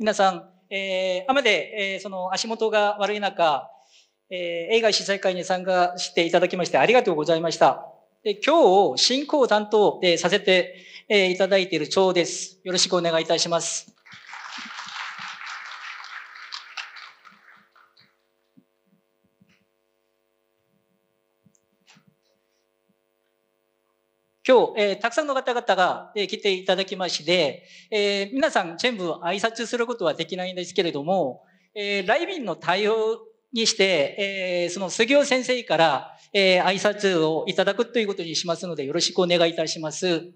皆さん、えー、雨で、えー、その足元が悪い中、えー、映画主催会に参加していただきましてありがとうございました。で今日、進行担当でさせて、えー、いただいている長です。よろしくお願いいたします。今日、えー、たくさんの方々が、えー、来ていただきまして、えー、皆さん全部挨拶することはできないんですけれども、えー、来賓の対応にして、えー、その杉尾先生から、えー、挨拶をいただくということにしますので、よろしくお願いいたします。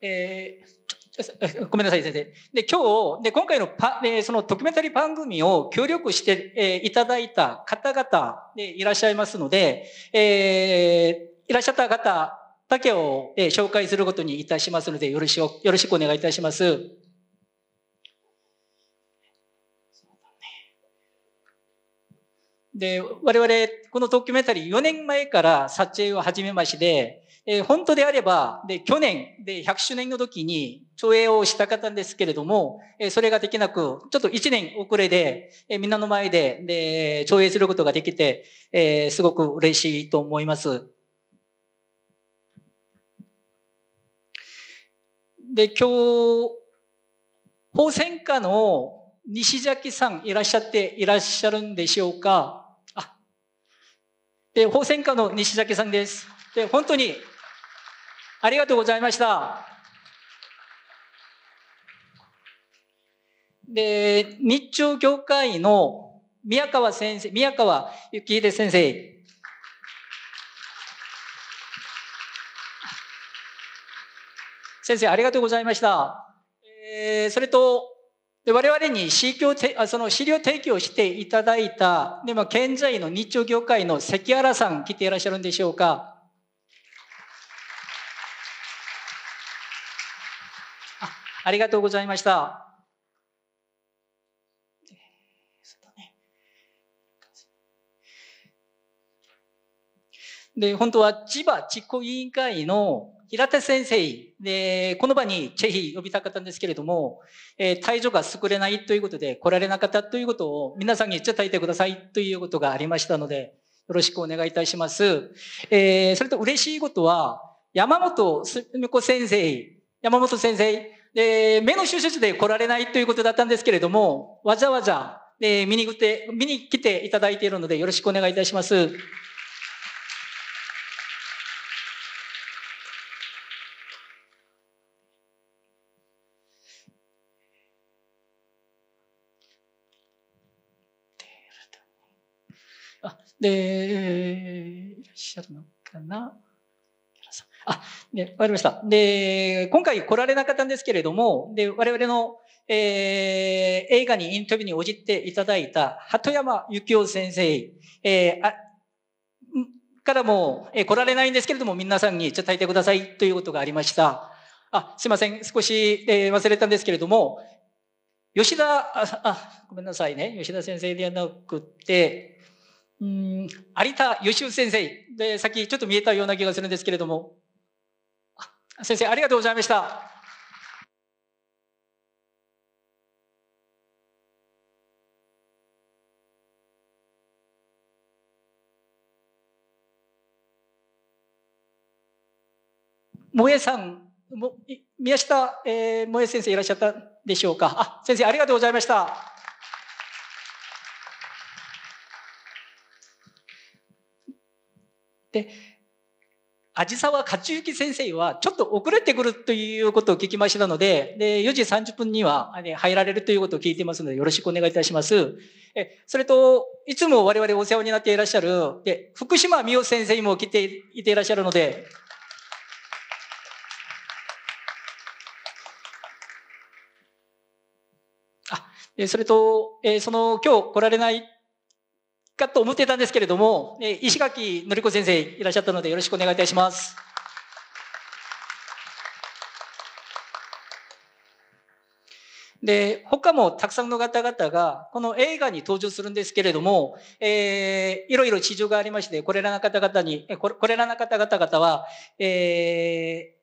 えー、ごめんなさい、先生。で、今日、で、今回のパ、えー、そのドキュメンタリー番組を協力して、えー、いただいた方々でいらっしゃいますので、えー、いらっしゃった方他けを紹介することにいたしますので、よろしく、よろしくお願いいたします。で、我々、このドキュメンタリー4年前から撮影を始めまして、えー、本当であれば、で、去年、で、100周年の時に上映をしたかったんですけれども、えー、それができなく、ちょっと1年遅れで、えー、みんなの前で、で、上映することができて、えー、すごく嬉しいと思います。で、今日、法泉家の西崎さんいらっしゃっていらっしゃるんでしょうかあ、で、法泉家の西崎さんです。で、本当に、ありがとうございました。で、日中協会の宮川先生、宮川幸秀先生先生、ありがとうございました。えー、それと、で我々に資料その資料提供していただいた、でも現在の日朝業界の関原さん、来ていらっしゃるんでしょうか。あありがとうございました。で、本当は千葉地区委員会の平手先生、えこの場にチェヒ呼びたかったんですけれども、え体調が優れないということで来られなかったということを皆さんに伝えてくださいということがありましたので、よろしくお願いいたします。えー、それと嬉しいことは、山本すみこ先生、山本先生、えー、目の手術で来られないということだったんですけれども、わざわざ、えー、見に来て、見に来ていただいているので、よろしくお願いいたします。で、いらっしゃるのかなあ、ね、わかりました。で、今回来られなかったんですけれども、で、我々の、えー、映画にインタビューに応じていただいた、鳩山幸夫先生、えー、あからも、えー、来られないんですけれども、皆さんに伝えてくださいということがありました。あ、すいません。少し、えー、忘れたんですけれども、吉田あ、あ、ごめんなさいね。吉田先生ではなくて、うん、有田義夫先生。で、さっきちょっと見えたような気がするんですけれども。先生、ありがとうございました。萌えさん、も宮下、えー、萌え先生いらっしゃったでしょうか。あ、先生、ありがとうございました。で、味沢勝行先生はちょっと遅れてくるということを聞きましたので、で、4時30分には入られるということを聞いてますので、よろしくお願いいたします。え、それと、いつも我々お世話になっていらっしゃる、で、福島美代先生も来ていていらっしゃるので、あ、それと、えその、今日来られないかと思ってたんですけれども、え石垣典子先生いらっしゃったのでよろしくお願いいたします。で、他もたくさんの方々が、この映画に登場するんですけれども、えー、いろいろ事情がありまして、これらの方々に、これらの方々は、えー、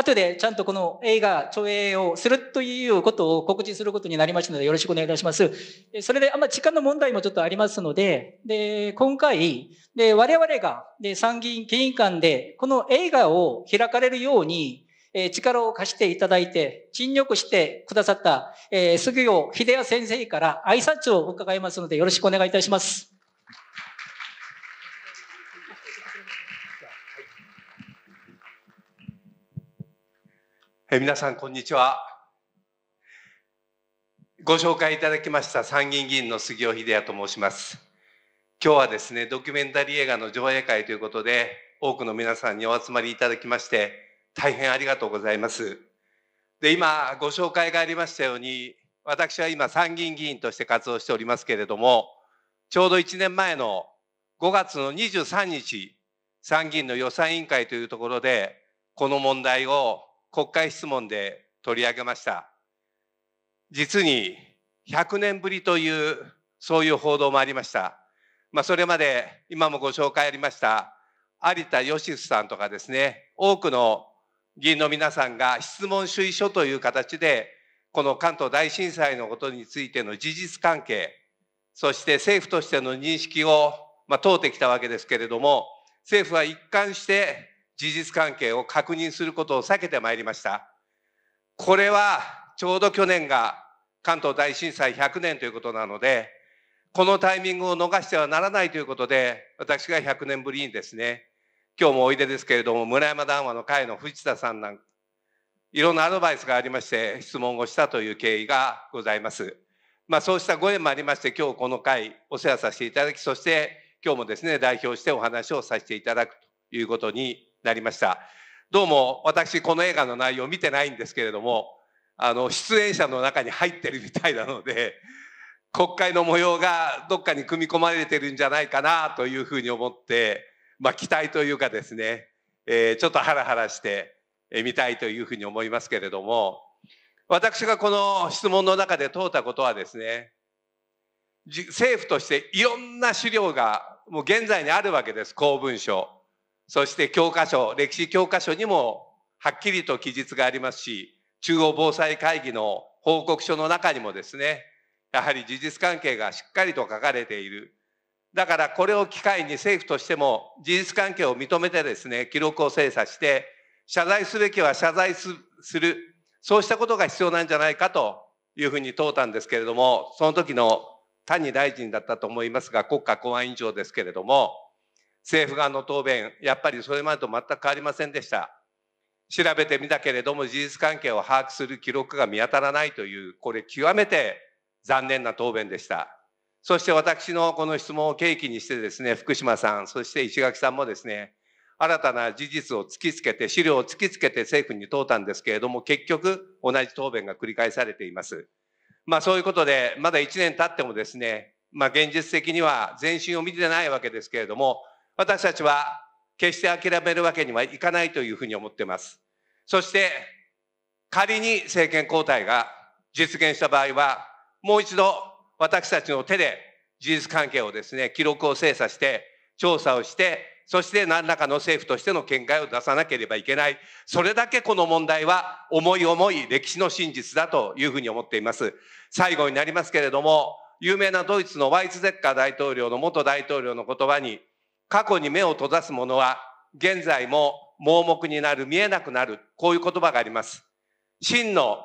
後でちゃんとこの映画、上映をするということを告知することになりましたので、よろしくお願いいたします。それで、あんま時間の問題もちょっとありますので、で、今回、で、我々が、で、参議院議員間で、この映画を開かれるように、え力を貸していただいて、尽力してくださった、え杉尾秀也先生から挨拶を伺いますので、よろしくお願いいたします。え皆さん、こんにちは。ご紹介いただきました参議院議員の杉尾秀哉と申します。今日はですね、ドキュメンタリー映画の上映会ということで、多くの皆さんにお集まりいただきまして、大変ありがとうございます。で、今、ご紹介がありましたように、私は今、参議院議員として活動しておりますけれども、ちょうど1年前の5月の23日、参議院の予算委員会というところで、この問題を国会質問で取り上げました。実に100年ぶりという、そういう報道もありました。まあ、それまで今もご紹介ありました有田義史さんとかですね、多くの議員の皆さんが質問主意書という形で、この関東大震災のことについての事実関係、そして政府としての認識を、まあ、問うてきたわけですけれども、政府は一貫して事実関係を確認することを避けてまいりました。これはちょうど去年が関東大震災100年ということなので、このタイミングを逃してはならないということで、私が100年ぶりにですね、今日もおいでですけれども、村山談話の会の藤田さんなんいろんなアドバイスがありまして、質問をしたという経緯がございます。まあ、そうしたご縁もありまして、今日この会、お世話させていただき、そして今日もですね、代表してお話をさせていただくということになりました。どうも私この映画の内容見てないんですけれども、あの、出演者の中に入ってるみたいなので、国会の模様がどっかに組み込まれてるんじゃないかなというふうに思って、まあ、期待というかですね、えー、ちょっとハラハラしてみたいというふうに思いますけれども、私がこの質問の中で問うたことはですね、政府としていろんな資料がもう現在にあるわけです、公文書。そして教科書、歴史教科書にもはっきりと記述がありますし、中央防災会議の報告書の中にもですね、やはり事実関係がしっかりと書かれている。だからこれを機会に政府としても事実関係を認めてですね、記録を精査して、謝罪すべきは謝罪する。そうしたことが必要なんじゃないかというふうに問うたんですけれども、その時の谷大臣だったと思いますが、国家公安委員長ですけれども、政府側の答弁、やっぱりそれまでと全く変わりませんでした。調べてみたけれども事実関係を把握する記録が見当たらないという、これ極めて残念な答弁でした。そして私のこの質問を契機にしてですね、福島さん、そして石垣さんもですね、新たな事実を突きつけて、資料を突きつけて政府に問うたんですけれども、結局同じ答弁が繰り返されています。まあそういうことで、まだ1年経ってもですね、まあ現実的には前進を見てないわけですけれども、私たちは決して諦めるわけにはいかないというふうに思っています。そして、仮に政権交代が実現した場合は、もう一度私たちの手で事実関係をですね、記録を精査して、調査をして、そして何らかの政府としての見解を出さなければいけない。それだけこの問題は重い重い歴史の真実だというふうに思っています。最後になりますけれども、有名なドイツのワイツゼッカー大統領の元大統領の言葉に、過去に目を閉ざすものは、現在も盲目になる、見えなくなる、こういう言葉があります。真の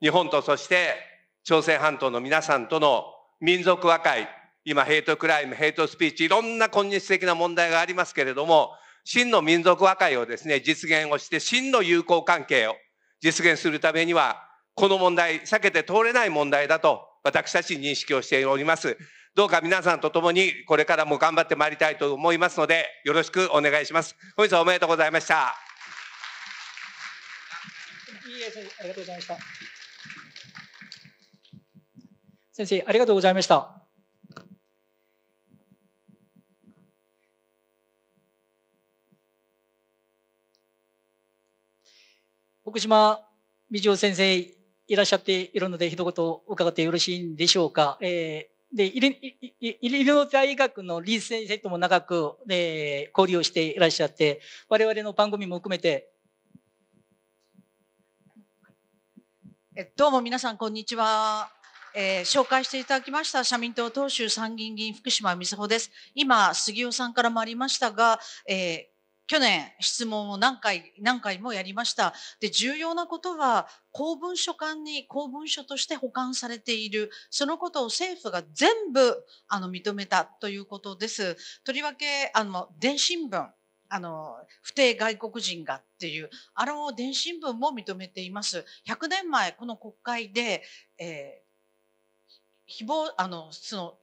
日本とそして朝鮮半島の皆さんとの民族和解、今ヘイトクライム、ヘイトスピーチ、いろんな今日的な問題がありますけれども、真の民族和解をですね、実現をして、真の友好関係を実現するためには、この問題、避けて通れない問題だと、私たち認識をしております。どうか皆さんと共にこれからも頑張ってまいりたいと思いますので、よろしくお願いします。本日はおめでとうございました。いいえ、ありがとうございました。先生、ありがとうございました。福島美女先生いらっしゃっているので一言伺ってよろしいんでしょうか。えーで、イリノイ大学のリー先生とも長く、えー、交流をしていらっしゃって、我々の番組も含めて。どうも皆さん、こんにちは。えー、紹介していただきました社民党党首参議院議員福島みずほです。今、杉尾さんからもありましたが、えー去年質問を何回何回もやりました。で重要なことは公文書館に公文書として保管されているそのことを政府が全部あの認めたということです。とりわけあの電信文あの不定外国人がっていうあの電信文も認めています。100年前この国会で、えー、誹謗あのその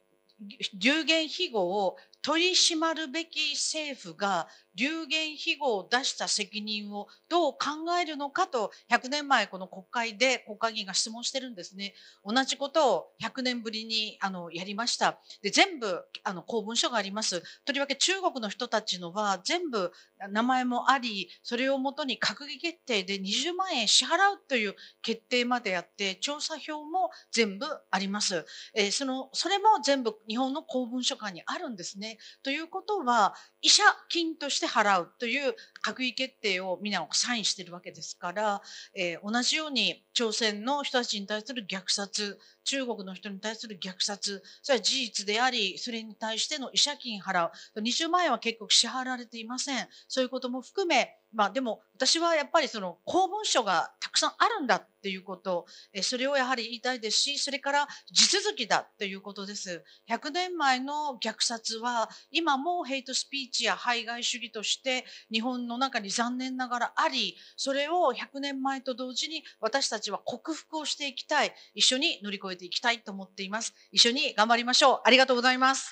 流言飛語を取り締まるべき政府が流言飛語を出した責任をどう考えるのかと100年前この国会で国会議員が質問してるんですね同じことを100年ぶりにあのやりましたで全部あの公文書がありますとりわけ中国の人たちのは全部名前もありそれをもとに閣議決定で20万円支払うという決定までやって調査票も全部あります、えー、そのそれも全部日本の公文書館にあるんですねということは、医者金として払うという閣議決定を皆サインしているわけですから、えー、同じように朝鮮の人たちに対する虐殺、中国の人に対する虐殺、それは事実であり、それに対しての慰謝金払う、20万円は結構支払われていません。そういうことも含め、まあでも私はやっぱりその公文書がたくさんあるんだっていうことそれをやはり言いたいですしそれから地続きだということです100年前の虐殺は今もヘイトスピーチや排外主義として日本の中に残念ながらありそれを100年前と同時に私たちは克服をしていきたい一緒に乗り越えていきたいと思っています一緒に頑張りましょうありがとうございます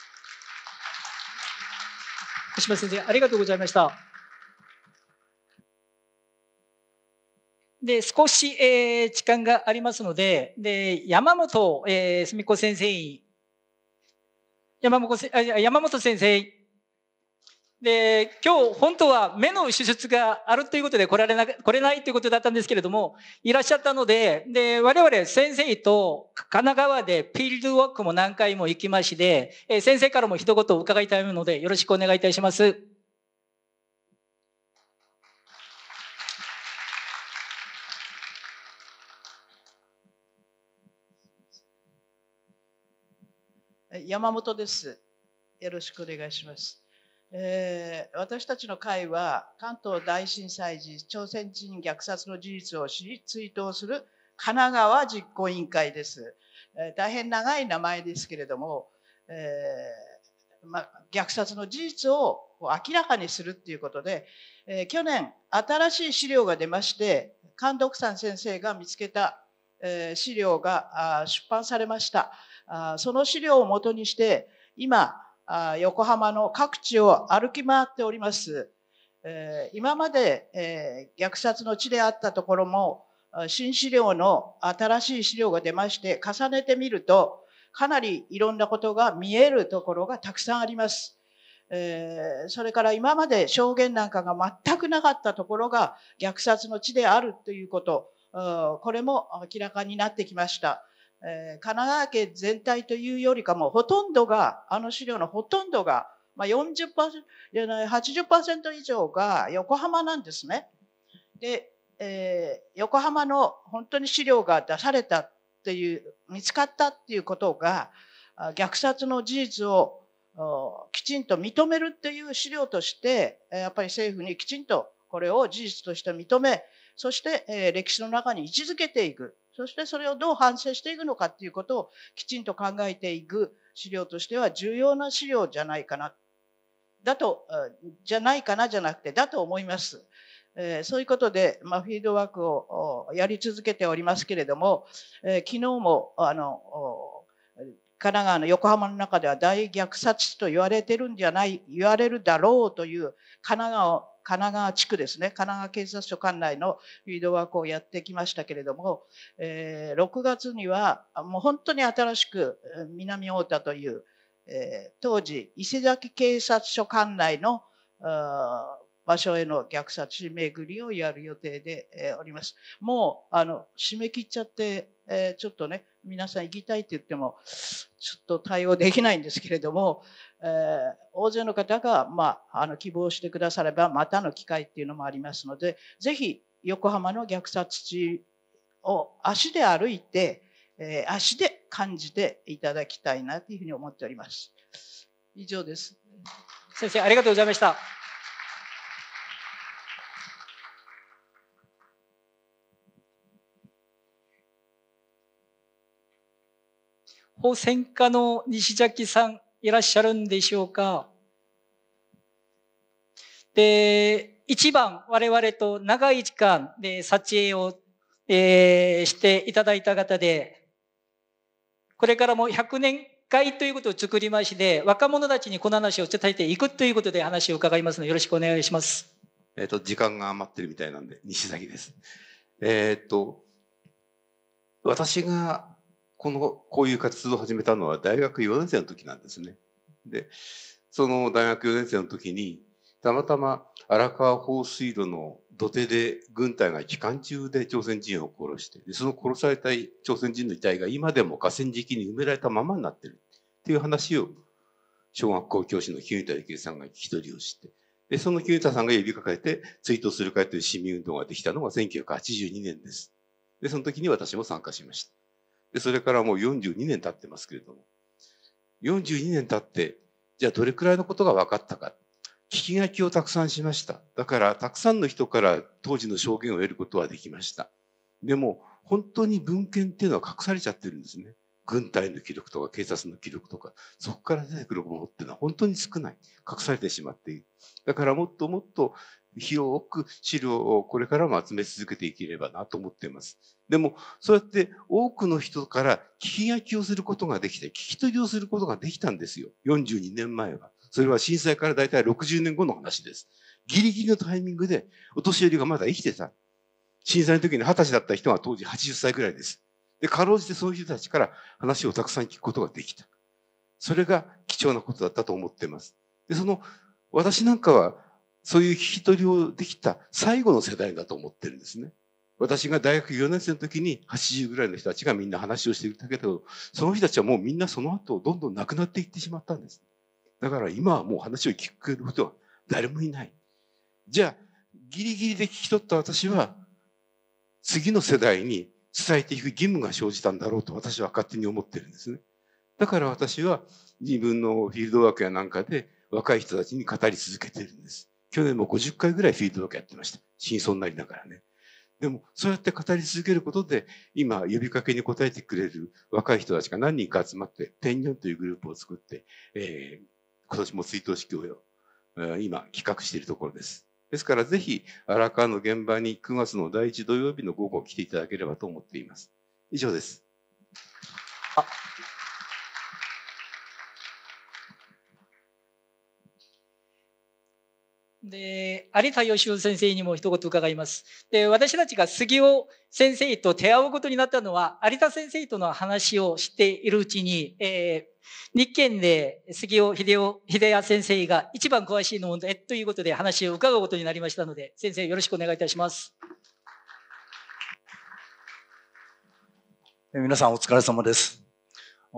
石島先生ありがとうございましたで、少し、えー、時間がありますので、で、山本、えー、すみこ先生、山本せ、山本先生、で、今日本当は目の手術があるということで来られな、来れないということだったんですけれども、いらっしゃったので、で、我々先生と神奈川でフィールドワークも何回も行きまして、え先生からも一言伺いたいのでよろしくお願いいたします。山本です。よろしくお願いします。えー、私たちの会は関東大震災時朝鮮人虐殺の事実を知り追悼する神奈川実行委員会です、えー、大変長い名前ですけれども、えー、ま虐殺の事実を明らかにするっていうことで、え去年新しい資料が出まして神徳さん先生が見つけた、え資料が出版されました。あその資料をもとにして、今、あ横浜の各地を歩き回っております。え今まで、え虐殺の地であったところも、新資料の新しい資料が出まして、重ねてみると、かなりいろんなことが見えるところがたくさんあります。えそれから今まで証言なんかが全くなかったところが虐殺の地であるということ、これも明らかになってきました。えー、神奈川県全体というよりかもほとんどがあの資料のほとんどが、まあ40、40%80% 以上が横浜なんですね。で、えー、横浜の本当に資料が出されたっていう見つかったっていうことが虐殺の事実をきちんと認めるっていう資料としてやっぱり政府にきちんとこれを事実として認めそして、え歴史の中に位置づけていくそしてそれをどう反省していくのかっていうことをきちんと考えていく資料としては重要な資料じゃないかな。だと、じゃないかなじゃなくて、だと思います。えー、そういうことで、まあ、フィードバックをやり続けておりますけれども、えー、昨日も、あの、神奈川の横浜の中では大虐殺と言われてるんじゃない、言われるだろうという神奈川神奈川地区ですね神奈川警察署管内のィードワークをやってきましたけれども、えー、6月にはもう本当に新しく南太田という、えー、当時伊勢崎警察署管内の場所への虐殺巡りをやる予定でおります。もうあの締め切っちゃって、えー、ちょっとね皆さん行きたいって言ってもちょっと対応できないんですけれども、えー、大勢の方が、まあ、あの希望してくださればまたの機会っていうのもありますのでぜひ横浜の虐殺地を足で歩いて、えー、足で感じていただきたいなというふうに思っております。以上です。先生ありがとうございました。保線家の西崎さんいらっしゃるんでしょうかで、一番我々と長い時間で撮影を、えー、していただいた方で、これからも100年会ということを作りまして、若者たちにこの話を伝えていくということで話を伺いますので、よろしくお願いします。えっ、ー、と、時間が余ってるみたいなんで、西崎です。えっ、ー、と、私がこのこういう活動を始めたのは大学4年生の時なんですね。でその大学4年生の時にたまたま荒川放水路の土手で軍隊が期間中で朝鮮人を殺してその殺された朝鮮人の遺体が今でも河川敷に埋められたままになってるっていう話を小学校教師の清田幸恵さんが聞き取りをしてでその清田さんが呼びかけて追悼する会という市民運動ができたのが1982年です。でその時に私も参加しました。で、それからもう42年経ってますけれども、42年経って、じゃあどれくらいのことが分かったか。聞き書きをたくさんしました。だから、たくさんの人から当時の証言を得ることはできました。でも、本当に文献っていうのは隠されちゃってるんですね。軍隊の記録とか警察の記録とか、そこから出てくるものっていうのは本当に少ない。隠されてしまっている。だからもっともっと広く資料をこれからも集め続けていければなと思っています。でも、そうやって多くの人から聞き書きをすることができて、聞き取りをすることができたんですよ。42年前は。それは震災からだいたい60年後の話です。ギリギリのタイミングでお年寄りがまだ生きてた。震災の時に20歳だった人は当時80歳ぐらいです。で、かろうじてそういう人たちから話をたくさん聞くことができた。それが貴重なことだったと思っています。で、その、私なんかは、そういう聞き取りをできた最後の世代だと思ってるんですね。私が大学4年生の時に80ぐらいの人たちがみんな話をしていたけど、その人たちはもうみんなその後どんどん亡くなっていってしまったんです。だから今はもう話を聞くことは誰もいない。じゃあ、ギリギリで聞き取った私は、次の世代に伝えていく義務が生じたんだろうと私は勝手に思ってるんですね。だから私は自分のフィールドワークやなんかで若い人たちに語り続けてるんです。去年も50回ぐらいフィールドワークやってました。真相になりながらね。でも、そうやって語り続けることで、今、呼びかけに応えてくれる若い人たちが何人か集まって、天ンというグループを作って、えー、今年も追悼式を、今、企画しているところです。ですからぜひ荒川の現場に9月の第1土曜日の午後来ていただければと思っています。以上です。で、有田義雄先生にも一言伺います。で、私たちが杉尾先生と出会うことになったのは、有田先生との話をしているうちに、えー、日経で杉尾秀夫、秀也先生が一番詳しいので、ということで話を伺うことになりましたので、先生よろしくお願いいたします。皆さんお疲れ様です。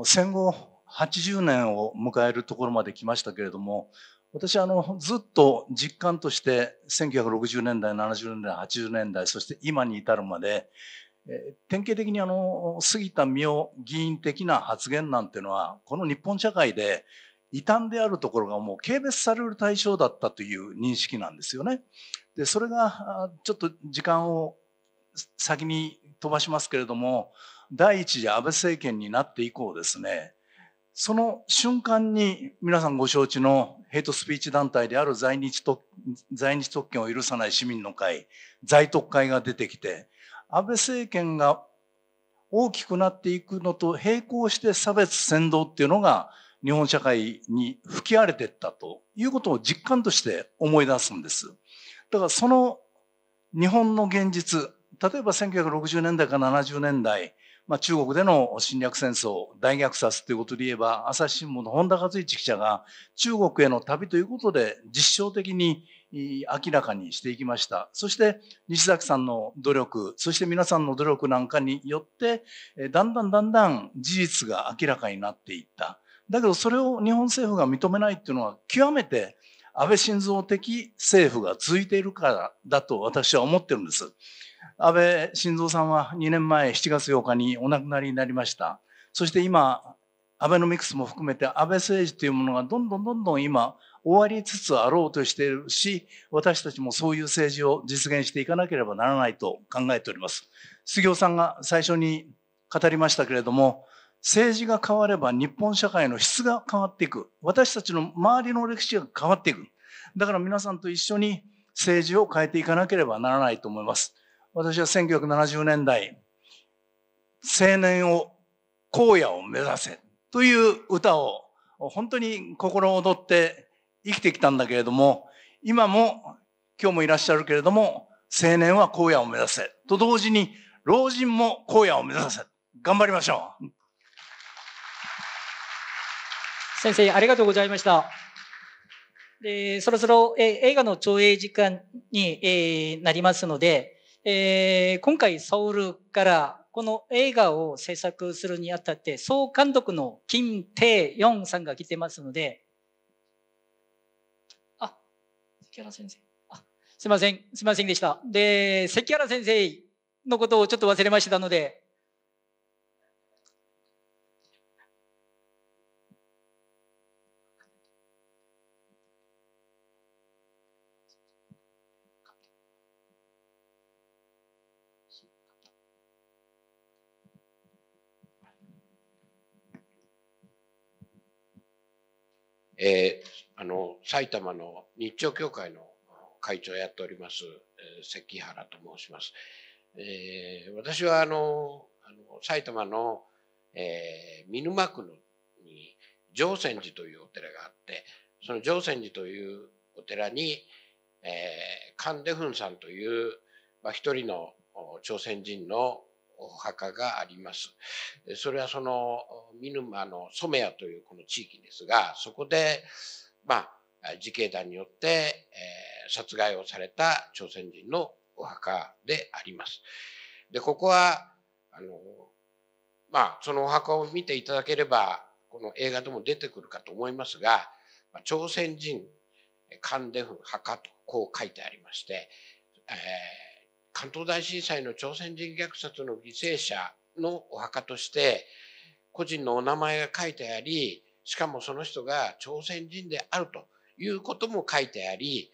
戦後80年を迎えるところまで来ましたけれども、私はあのずっと実感として1960年代70年代80年代そして今に至るまで、えー、典型的にあの杉田水脈議員的な発言なんていうのはこの日本社会で異端であるところがもう軽蔑される対象だったという認識なんですよね。でそれがちょっと時間を先に飛ばしますけれども第一次安倍政権になって以降ですねその瞬間に皆さんご承知のヘイトスピーチ団体である在日特在日特権を許さない市民の会、在特会が出てきて、安倍政権が大きくなっていくのと並行して差別扇動っていうのが日本社会に吹き荒れていったということを実感として思い出すんです。だからその日本の現実、例えば1960年代から70年代、まあ、中国での侵略戦争、大虐殺ということで言えば、朝日新聞の本田和一記者が中国への旅ということで実証的に明らかにしていきました。そして西崎さんの努力、そして皆さんの努力なんかによって、だんだんだんだん事実が明らかになっていった。だけどそれを日本政府が認めないっていうのは極めて安倍晋三的政府が続いているからだと私は思ってるんです。安倍晋三さんは2年前7月8日にお亡くなりになりました。そして今、アベノミクスも含めて安倍政治というものがどんどんどんどん今終わりつつあろうとしているし、私たちもそういう政治を実現していかなければならないと考えております。杉尾さんが最初に語りましたけれども、政治が変われば日本社会の質が変わっていく。私たちの周りの歴史が変わっていく。だから皆さんと一緒に政治を変えていかなければならないと思います。私は1970年代、青年を、荒野を目指せという歌を本当に心躍って生きてきたんだけれども、今も、今日もいらっしゃるけれども、青年は荒野を目指せと同時に、老人も荒野を目指せ。頑張りましょう。先生、ありがとうございました。で、そろそろ、え映画の上映時間に、えー、なりますので、えー、今回ソウルからこの映画を制作するにあたって総監督の金定四さんが来てますのであ関原先生あすいませんすいませんでしたで関原先生のことをちょっと忘れましたのでえー、あの埼玉の日朝協会の会長をやっております、えー、関原と申します。えー、私はあのあの埼玉の、えー、見沼区のに常泉寺というお寺があってその常泉寺というお寺に、えー、カン・デさんという、まあ、一人の朝鮮人のお墓があります。それはその見沼の染谷というこの地域ですが、そこで、まあ、自警団によって、えー、殺害をされた朝鮮人のお墓であります。で、ここは、あの、まあ、そのお墓を見ていただければ、この映画でも出てくるかと思いますが、朝鮮人、関連墳墓とこう書いてありまして、えー関東大震災の朝鮮人虐殺の犠牲者のお墓として個人のお名前が書いてありしかもその人が朝鮮人であるということも書いてあり、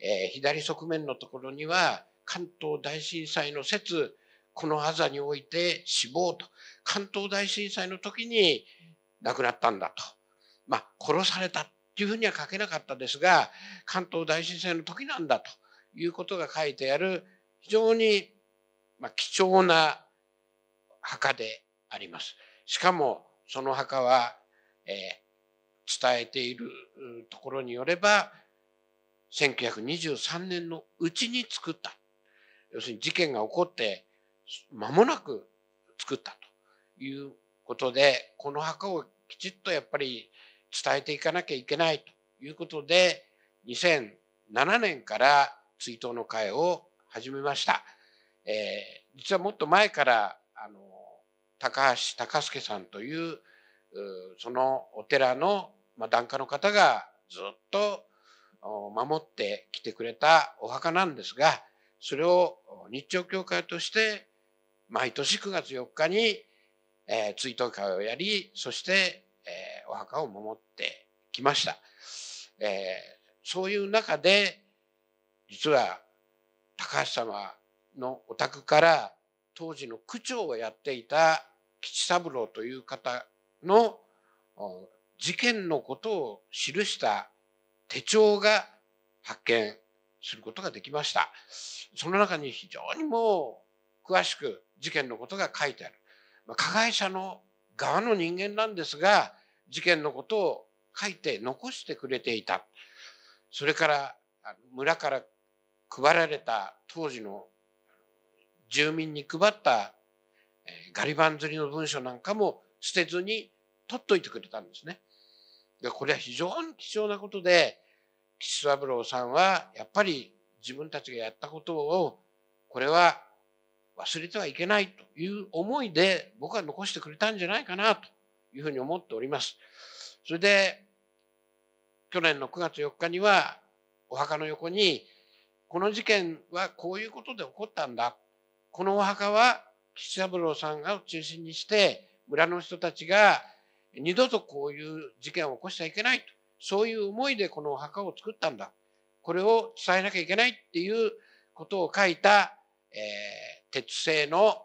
えー、左側面のところには関東大震災の説このあざにおいて死亡と関東大震災の時に亡くなったんだと、まあ、殺されたっていうふうには書けなかったですが関東大震災の時なんだということが書いてある非常に、ま貴重な墓であります。しかも、その墓は、えー、伝えているところによれば、1923年のうちに作った。要するに事件が起こって間もなく作ったということで、この墓をきちっとやっぱり伝えていかなきゃいけないということで、2007年から追悼の会を始めました。えー、実はもっと前から、あの、高橋隆介さんという、そのお寺の、まあ、檀家の方がずっと守ってきてくれたお墓なんですが、それを日朝協会として毎年9月4日に、えー、追悼会をやり、そして、えー、お墓を守ってきました。えー、そういう中で、実は高橋様のお宅から当時の区長をやっていた吉三郎という方の事件のことを記した手帳が発見することができました。その中に非常にもう詳しく事件のことが書いてある。まあ、加害者の側の人間なんですが、事件のことを書いて残してくれていた。それから村から配られた当時の住民に配ったガリバン釣りの文書なんかも捨てずに取っといてくれたんですね。でこれは非常に貴重なことで岸三郎さんはやっぱり自分たちがやったことをこれは忘れてはいけないという思いで僕は残してくれたんじゃないかなというふうに思っております。それで去年の9月4日にはお墓の横にこの事件はこういうことで起こったんだ。このお墓は吉三郎さんが中心にして村の人たちが二度とこういう事件を起こしちゃいけないと。そういう思いでこのお墓を作ったんだ。これを伝えなきゃいけないっていうことを書いた、えー、鉄製の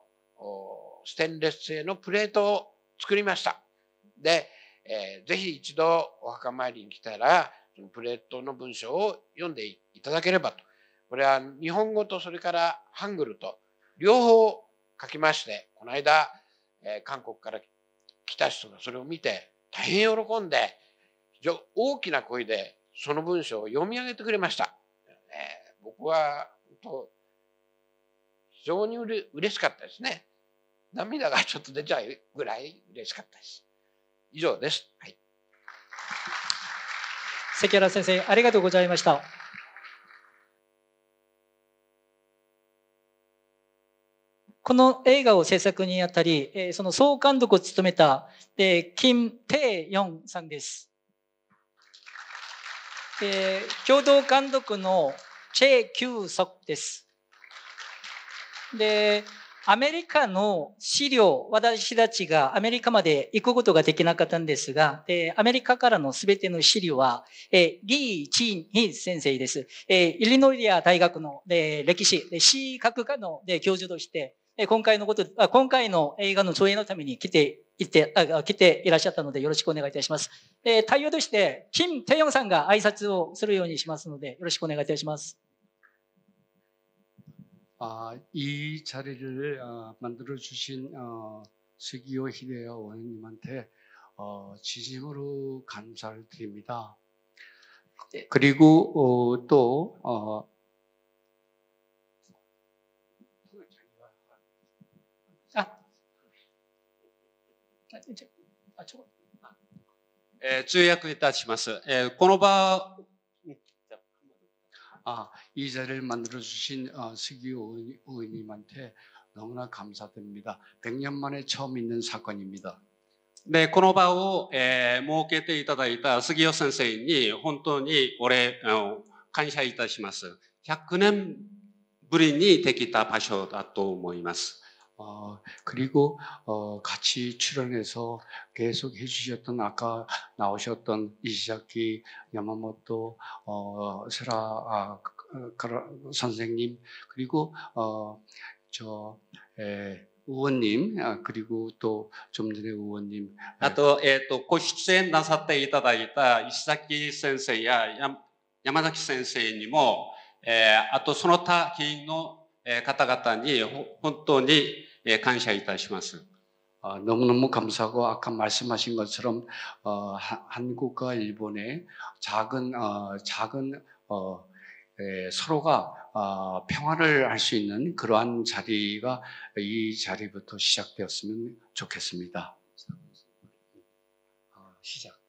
ステンレス製のプレートを作りました。で、えー、ぜひ一度お墓参りに来たら、そのプレートの文章を読んでいただければと。これは日本語とそれからハングルと両方書きまして、この間、え韓国から来た人がそれを見て大変喜んで、非常大きな声でその文章を読み上げてくれました。え僕は非常にうれ嬉しかったですね。涙がちょっと出ちゃうぐらい嬉しかったです。以上です。はい。関原先生、ありがとうございました。この映画を制作にあたり、その総監督を務めた、えー、キム・ペイヨンさんです。えー、共同監督のチェ・キューソクです。で、アメリカの資料、私たちがアメリカまで行くことができなかったんですが、えー、アメリカからのすべての資料は、えー、リー・チン・ヒン先生です。えー、イリノイア大学の、えー、歴史、史学科の、えー、教授として、今回のこと、今回の映画の上映のために来ていて、あ来ていらっしゃったのでよろしくお願いいたします。えー、対応として、キム・テヨンさんが挨拶をするようにしますので、よろしくお願いいたします。아이자리를어만들어주신어스기오히데야원님한테어진심으로감사를드립니다그리고어또어えー、通訳いたします。えー、この場、아이자리를만들어주신어스기의원님한테너무나감사드립니다100년만에처음있는사건입니다네この場を設けていただいた杉尾先生に本当にお礼を感謝いたします。100年ぶりにできた場所だと思います。어그리고어같이출연해서계속해주셨던아까나오셨던이시자키야마모토어세라아그라선생님그리고어저에의원님그리고또좀전에의원님또에또ご出演なさっていただいた石崎先生や山崎先生にも、えー、あとその他議員の方々に本当にえ感謝いたします。 예, 어, 너무너무 감사하고 아까 말씀하신 것처럼 어, 하, 한국과 일본의 작은 어, 작은 어, 에, 예, 서로가 어, 평화를 할 수 있는 그러한 자리가 이 자리부터 시작되었으면 좋겠습니다. 어, 시작.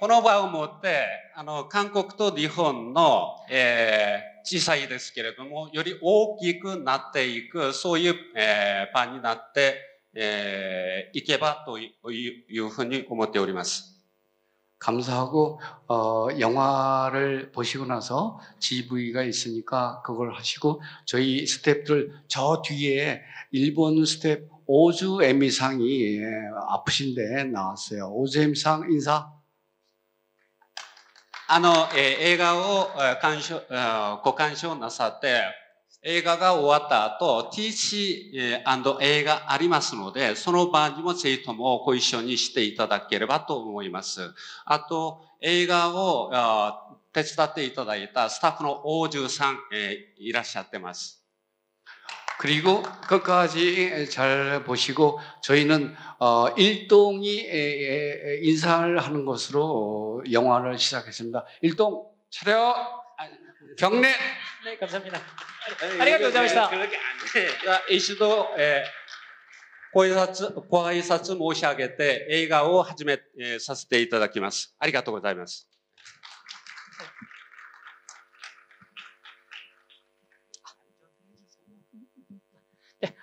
この場をもって、あの、韓国と日本の、えー、小さいですけれども、より大きくなっていく、そういう、えー、場になって、えー、いけばというふうに思っております。 어, 어, 감사하고 어, 영화를 보시고 나서 GV가 있으니까 그걸 하시고 저희 스탭들 저 뒤에 일본 스탭 오주 에미상이 예, 아프신데 나왔어요. 오주 에미상 인사. あの、えー、映画を鑑賞、ご鑑賞なさって、映画が終わった後、TC& 映画ありますので、その場にもぜひともご一緒にしていただければと思います。あと、映画を手伝っていただいたスタッフの王獣さん、えー、いらっしゃってます。 그리고 끝까지 잘 보시고 저희는 어, 일동이 인사를 하는 것으로 영화를 시작했습니다. 일동 차려 아, 경례. 네 감사합니다. 아리가니다 이시도 고挨拶 고挨拶 모시하겠대映画を始めさせていただきますありがとうござ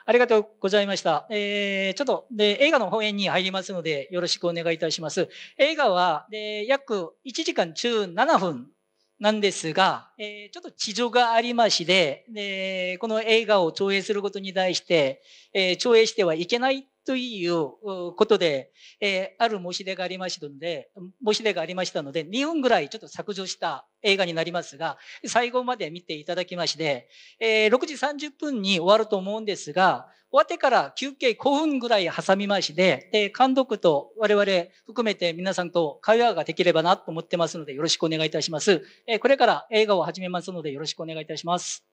ありがとうございました。えー、ちょっと、で、映画の本演に入りますので、よろしくお願いいたします。映画は、で、約1時間17分なんですが、えー、ちょっと地上がありまして、で、この映画を上映することに対して、えー、上映してはいけないということで、えー、ある申し出がありましたので、申し出がありましたので、2分ぐらいちょっと削除した映画になりますが、最後まで見ていただきまして、えー、6時30分に終わると思うんですが、終わってから休憩5分ぐらい挟みまして、えー、監督と我々含めて皆さんと会話ができればなと思ってますので、よろしくお願いいたします。えー、これから映画を始めますので、よろしくお願いいたします。